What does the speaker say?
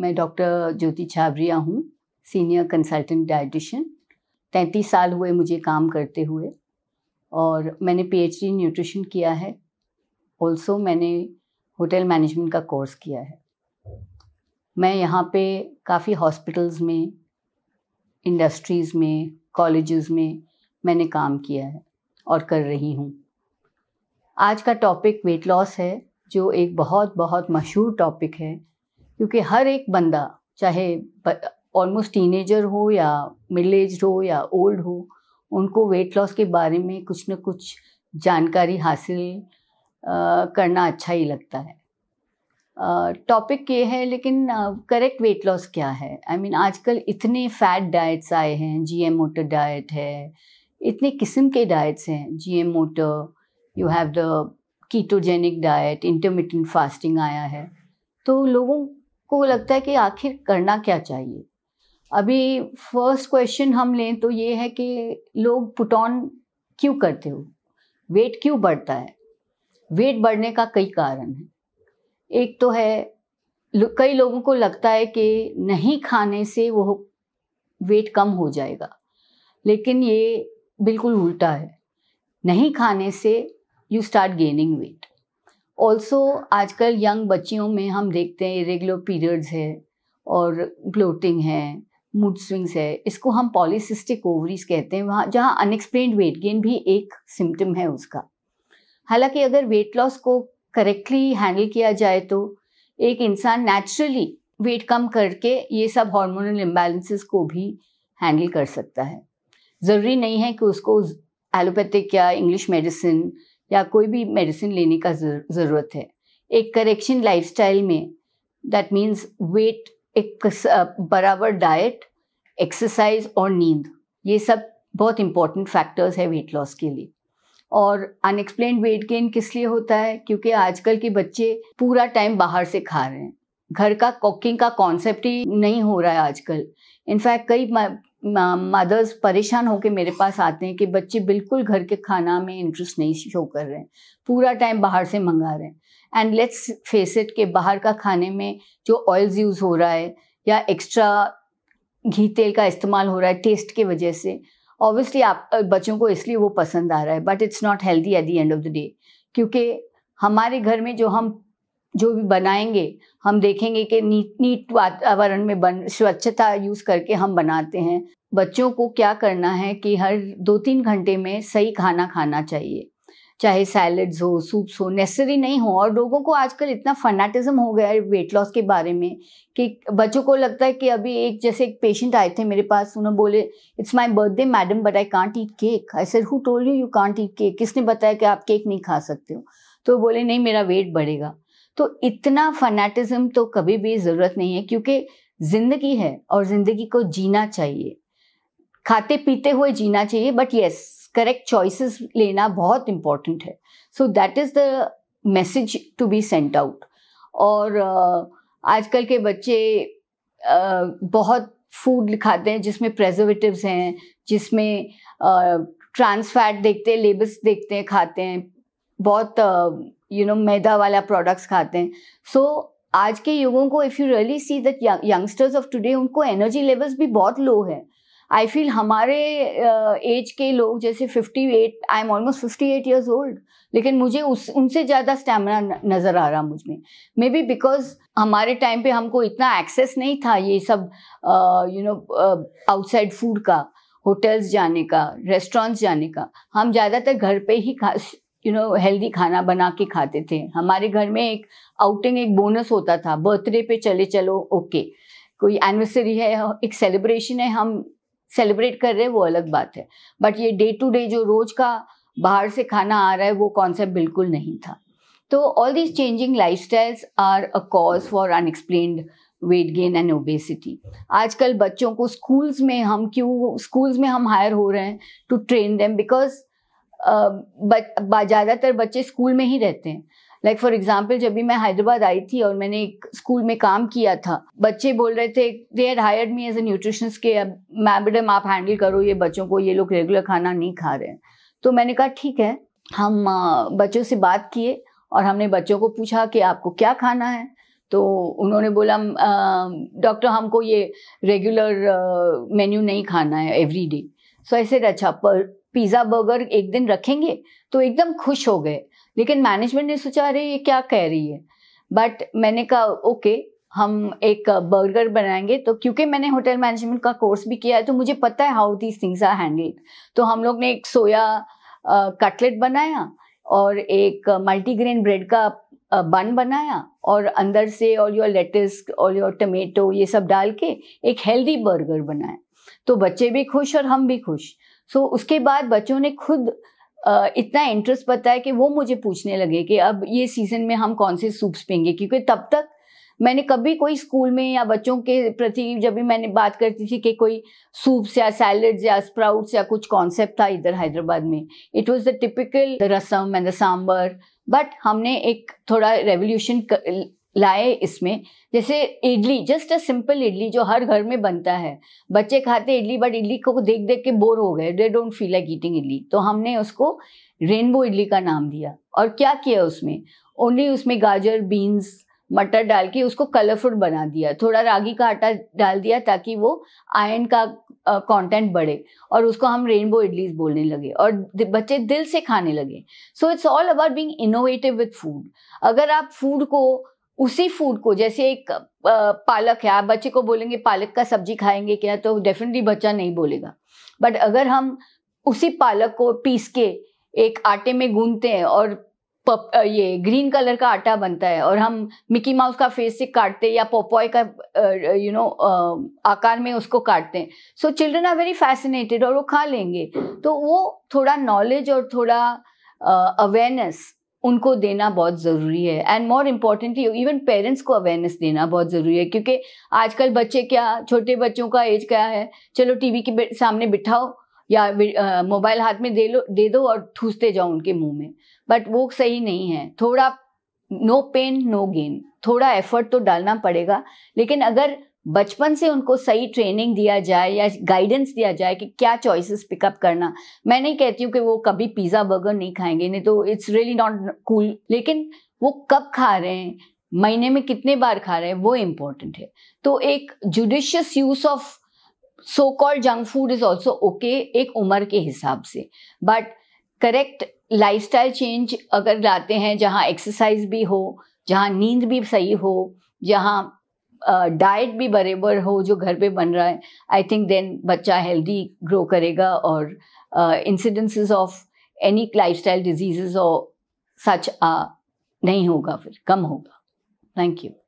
मैं डॉक्टर ज्योति छाबरिया हूँ senior consultant dietitian तैंतीस साल हुए मुझे काम करते हुए और मैंने पीएचडी न्यूट्रिशन किया है ऑल्सो मैंने होटल मैनेजमेंट का कोर्स किया है मैं यहाँ पे काफ़ी हॉस्पिटल्स में इंडस्ट्रीज़ में कॉलेजेस में मैंने काम किया है और कर रही हूँ आज का टॉपिक वेट लॉस है जो एक बहुत बहुत मशहूर टॉपिक है क्योंकि हर एक बंदा चाहे ऑलमोस्ट टीनेजर हो या मिडल एज हो या ओल्ड हो उनको वेट लॉस के बारे में कुछ न कुछ जानकारी हासिल करना अच्छा ही लगता है टॉपिक ये है लेकिन करेक्ट वेट लॉस क्या है आई I मीन mean, आजकल इतने फैट डाइट्स आए हैं जी एम मोटर डाइट है इतने किस्म के डाइट्स हैं जी एम मोटर you have the ketogenic diet intermittent fasting आया है तो लोगों को लगता है कि आखिर करना क्या चाहिए अभी फर्स्ट क्वेश्चन हम लें तो ये है कि लोग पुट ऑन क्यों करते हो वेट क्यों बढ़ता है वेट बढ़ने का कई कारण है एक तो है कई लोगों को लगता है कि नहीं खाने से वो वेट कम हो जाएगा लेकिन ये बिल्कुल उल्टा है नहीं खाने से you start gaining weight also आजकल यंग बच्चियों में हम देखते हैं इरेगुलर पीरियड्स है और ब्लोटिंग है मूड स्विंग्स है इसको हम पॉलीसिस्टिक ओवरीज कहते हैं वहाँ जहाँ अनएक्सप्लेन्ड वेट गेन भी एक सिम्टम है उसका हालांकि अगर वेट लॉस को करेक्टली हैंडल किया जाए तो एक इंसान नेचुरली वेट कम करके ये सब हार्मोनल इम्बैलेंसेस को भी हैंडल कर सकता है ज़रूरी नहीं है कि उसको एलोपैथिक या इंग्लिश मेडिसिन या कोई भी मेडिसिन लेने का ज़रूरत है एक करेक्शन लाइफस्टाइल में दैट मीन्स वेट एक बराबर डाइट एक्सरसाइज और नींद ये सब बहुत इंपॉर्टेंट फैक्टर्स है वेट लॉस के लिए और अनएक्सप्लेन वेट गेन किस लिए होता है क्योंकि आजकल के बच्चे पूरा टाइम बाहर से खा रहे हैं घर का कुकिंग का कॉन्सेप्ट ही नहीं हो रहा है आजकल इनफैक्ट कई मदर्स परेशान होकर मेरे पास आते हैं कि बच्चे बिल्कुल घर के खाना में इंटरेस्ट नहीं शो कर रहे हैं पूरा टाइम बाहर से मंगा रहे हैं एंड लेट्स फेस इट के बाहर का खाने में जो ऑयल्स यूज़ हो रहा है या एक्स्ट्रा घी तेल का इस्तेमाल हो रहा है टेस्ट के वजह से ऑब्वियसली आप बच्चों को इसलिए वो पसंद आ रहा है but it's not healthy at the end of the day क्योंकि हमारे घर में जो हम जो भी बनाएंगे हम देखेंगे कि नीट नीट वातावरण में बन स्वच्छता यूज़ करके हम बनाते हैं बच्चों को क्या करना है कि हर दो तीन घंटे में सही खाना खाना चाहिए चाहे सैलड्स हो सूप्स हो नेसेसरी नहीं हो और लोगों को आजकल इतना फनाटिज्म हो गया है वेट लॉस के बारे में कि बच्चों को लगता है कि अभी एक जैसे एक पेशेंट आए थे मेरे पास उन्होंने बोले it's my birthday madam but I can't eat cake I sir who told you you can't eat cake किसने बताया कि आप केक नहीं खा सकते हो तो बोले नहीं मेरा वेट बढ़ेगा तो इतना फनाटिज्म तो कभी भी ज़रूरत नहीं है क्योंकि ज़िंदगी है और ज़िंदगी को जीना चाहिए खाते पीते हुए जीना चाहिए बट यस करेक्ट चॉइसेस लेना बहुत इम्पॉर्टेंट है so that is the message to be sent out और आजकल के बच्चे बहुत फूड खाते हैं जिसमें प्रेजर्वेटिव्स हैं जिसमें ट्रांसफैट uh, देखते हैं लेबस देखते हैं खाते हैं बहुत यू नो मैदा वाला प्रोडक्ट्स खाते हैं सो so, आज के युगों को if you really see that youngsters of today उनको एनर्जी लेवल्स भी बहुत लो है आई फील हमारे एज uh, के लोग जैसे 58 I am almost fifty eight years old लेकिन मुझे उस उनसे ज़्यादा स्टैमिना नज़र आ रहा मुझ में मे बी बिकॉज हमारे टाइम पे हमको इतना एक्सेस नहीं था ये सब यू नो आउटसाइड फूड का होटल्स जाने का रेस्टोरेंट्स जाने का हम ज़्यादातर घर पे ही खा यू नो हेल्दी खाना बना के खाते थे हमारे घर में एक आउटिंग एक बोनस होता था बर्थडे पे चले चलो ओके कोई एनिवर्सरी है एक सेलिब्रेशन है हम सेलिब्रेट कर रहे हैं वो अलग बात है बट ये डे टू डे जो रोज का बाहर से खाना आ रहा है वो कॉन्सेप्ट बिल्कुल नहीं था तो all these changing lifestyles are a cause for unexplained weight gain and obesity आजकल बच्चों को स्कूल्स में हम क्यों स्कूल्स में हम हायर हो रहे हैं टू ट्रेन देम बिकॉज ज़्यादातर बच्चे स्कूल में ही रहते हैं लाइक फॉर एग्जाम्पल जब भी मैं हैदराबाद आई थी और मैंने एक स्कूल में काम किया था बच्चे बोल रहे थे they had hired me as a nutritionist के मैडम आप हैंडल करो ये बच्चों को ये लोग रेगुलर खाना नहीं खा रहे हैं तो मैंने कहा ठीक है हम बच्चों से बात किए और हमने बच्चों को पूछा कि आपको क्या खाना है तो उन्होंने बोला डॉक्टर हमको ये रेगुलर मेन्यू नहीं खाना है एवरी डे सो ऐसे अच्छा पर पिज़्ज़ा बर्गर एक दिन रखेंगे तो एकदम खुश हो गए लेकिन मैनेजमेंट ने सोचा अरे ये क्या कह रही है बट मैंने कहा ओके हम एक बर्गर बनाएंगे तो क्योंकि मैंने होटल मैनेजमेंट का कोर्स भी किया है तो मुझे पता है how these things are handled तो हम लोग ने एक सोया कटलेट बनाया और एक मल्टीग्रेन ब्रेड का बन बनाया और अंदर से और योर लेटेस्ट और योर टमेटो ये सब डाल के एक हेल्दी बर्गर बनाया तो बच्चे भी खुश और हम भी खुश सो so, उसके बाद बच्चों ने खुद इतना इंटरेस्ट बताया कि वो मुझे पूछने लगे कि अब ये सीज़न में हम कौन से सूप्स पेंगे क्योंकि तब तक मैंने कभी कोई स्कूल में या बच्चों के प्रति जब भी मैंने बात करती थी कि कोई सूप्स या सैलड्स या स्प्राउट्स या कुछ कॉन्सेप्ट था इधर हैदराबाद में it was the typical rasam and the sambar but हमने एक थोड़ा रेवोल्यूशन लाए इसमें जैसे idli just a simple idli जो हर घर में बनता है बच्चे खाते इडली बट इडली को देख देख के बोर हो गए they don't feel like eating idli तो हमने उसको रेनबो इडली का नाम दिया और क्या किया उसमें ओनली उसमें गाजर बीन्स मटर डाल के उसको कलरफुल बना दिया थोड़ा रागी का आटा डाल दिया ताकि वो आयन का कंटेंट बढ़े और उसको हम रेनबो इडलीज बोलने लगे और बच्चे दिल से खाने लगे so it's all about being innovative with food अगर आप फूड को उसी फूड को जैसे एक पालक है आप बच्चे को बोलेंगे पालक का सब्जी खाएंगे क्या तो डेफिनेटली बच्चा नहीं बोलेगा बट अगर हम उसी पालक को पीस के एक आटे में गूंदते हैं और पप, ये ग्रीन कलर का आटा बनता है और हम मिकी माउस का फेस से काटते या पोपॉय का यू नो आकार में उसको काटते हैं so children are very fascinated और वो खा लेंगे तो वो थोड़ा नॉलेज और थोड़ा अवेयरनेस उनको देना बहुत ज़रूरी है and more importantly even parents को अवेयरनेस देना बहुत ज़रूरी है क्योंकि आजकल बच्चे क्या छोटे बच्चों का एज क्या है चलो टीवी के सामने बिठाओ या मोबाइल हाथ में दे लो दे दो और ठूसते जाओ उनके मुंह में बट वो सही नहीं है थोड़ा नो पेन नो गेन थोड़ा एफर्ट तो डालना पड़ेगा लेकिन अगर बचपन से उनको सही ट्रेनिंग दिया जाए या गाइडेंस दिया जाए कि क्या चॉइसेस पिकअप करना मैं नहीं कहती हूँ कि वो कभी पिज़्ज़ा बर्गर नहीं खाएंगे नहीं तो इट्स रियली नॉट कूल लेकिन वो कब खा रहे हैं महीने में कितने बार खा रहे हैं वो इम्पोर्टेंट है तो एक judicious use of so called junk food is also okay एक उम्र के हिसाब से but correct lifestyle change अगर लाते हैं जहाँ एक्सरसाइज भी हो जहाँ नींद भी सही हो जहाँ डाइट भी बराबर हो जो घर पे बन रहा है आई थिंक देन बच्चा हेल्दी ग्रो करेगा और incidences of any lifestyle diseases और सच नहीं होगा फिर कम होगा थैंक यू